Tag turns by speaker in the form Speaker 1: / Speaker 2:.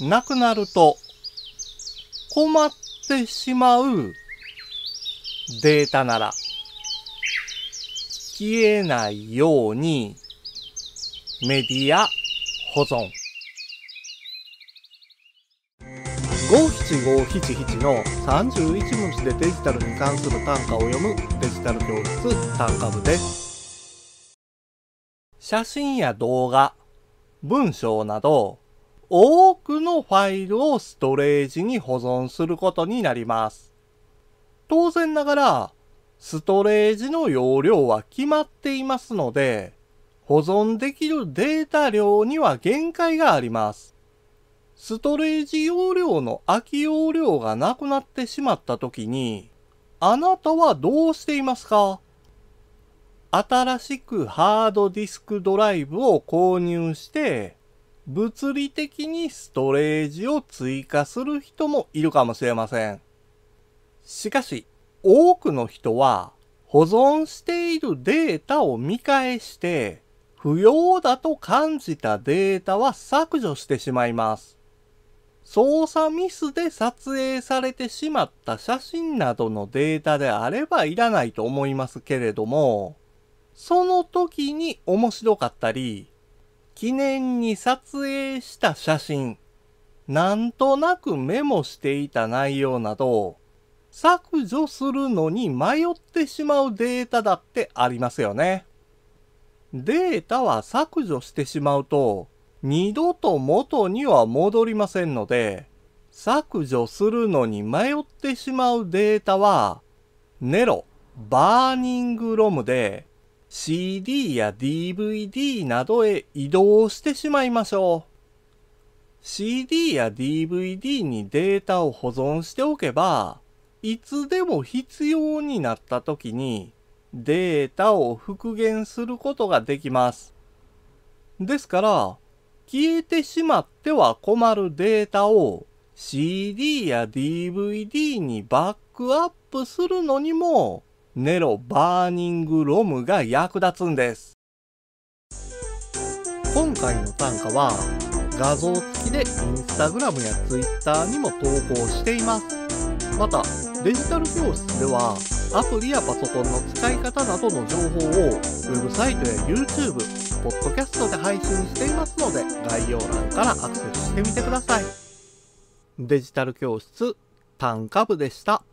Speaker 1: なくなると困ってしまうデータなら消えないようにメディア保存五七五七七の31文字でデジタルに関する単価を読むデジタル教室単価部です写真や動画文章など多くのファイルをストレージに保存することになります。当然ながら、ストレージの容量は決まっていますので、保存できるデータ量には限界があります。ストレージ容量の空き容量がなくなってしまった時に、あなたはどうしていますか新しくハードディスクドライブを購入して、物理的にストレージを追加する人もいるかもしれません。しかし、多くの人は保存しているデータを見返して、不要だと感じたデータは削除してしまいます。操作ミスで撮影されてしまった写真などのデータであればいらないと思いますけれども、その時に面白かったり、記念に撮影した写真、なんとなくメモしていた内容など、削除するのに迷ってしまうデータだってありますよね。データは削除してしまうと、二度と元には戻りませんので、削除するのに迷ってしまうデータは、ネロ、バーニングロムで CD や DVD などへ移動してしまいましょう。CD や DVD にデータを保存しておけば、いつでも必要になった時にデータを復元することができます。ですから、消えてしまっては困るデータを CD や DVD にバックアップするのにもネロバーニングロムが役立つんです。今回の単価は画像付きでインスタグラムやツイッターにも投稿しています。また、デジタル教室ではアプリやパソコンの使い方などの情報をウェブサイトや YouTube、ポッドキャストで配信していますので概要欄からアクセスしてみてください。デジタル教室、単歌部でした。